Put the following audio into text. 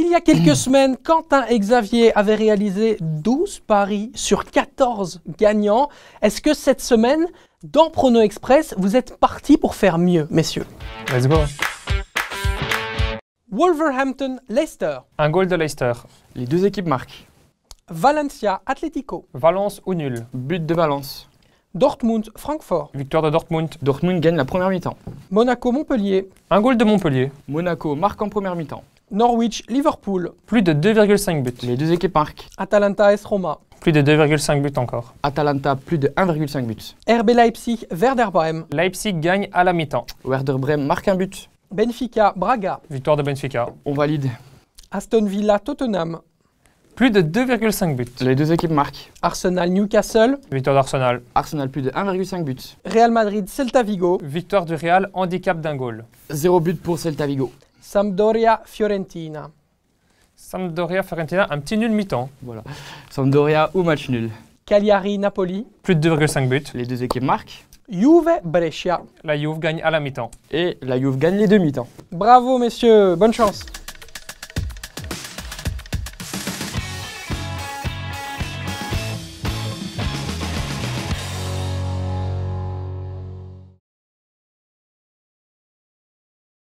Il y a quelques semaines, Quentin et Xavier avaient réalisé 12 paris sur 14 gagnants. Est-ce que cette semaine, dans Prono Express, vous êtes partis pour faire mieux, messieurs Let's go. Wolverhampton-Leicester. Un goal de Leicester. Les deux équipes marquent. Valencia, Atlético. Valence ou nul. But de Valence. Dortmund, Francfort. Victoire de Dortmund. Dortmund gagne la première mi-temps. Monaco, Montpellier. Un goal de Montpellier. Monaco marque en première mi-temps. Norwich, Liverpool. Plus de 2,5 buts. Les deux équipes marquent. Atalanta, S Roma. Plus de 2,5 buts encore. Atalanta, plus de 1,5 buts. RB Leipzig, Werder Bremen. Leipzig gagne à la mi-temps. Werder Bremen marque un but. Benfica, Braga. Victoire de Benfica. On valide. Aston Villa, Tottenham. Plus de 2,5 buts. Les deux équipes marquent. Arsenal, Newcastle. Victoire d'Arsenal. Arsenal, plus de 1,5 buts. Real Madrid, Celta Vigo. Victoire du Real, handicap d'un goal. Zéro but pour Celta Vigo. Sampdoria-Fiorentina. Sampdoria-Fiorentina, un petit nul mi-temps. Voilà. Sampdoria ou match nul. Cagliari-Napoli. Plus de 2,5 buts. Les deux équipes marquent. Juve-Brescia. La Juve gagne à la mi-temps. Et la Juve gagne les deux mi-temps. Bravo messieurs, bonne chance.